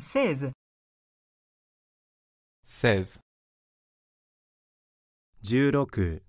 seize, seize, 16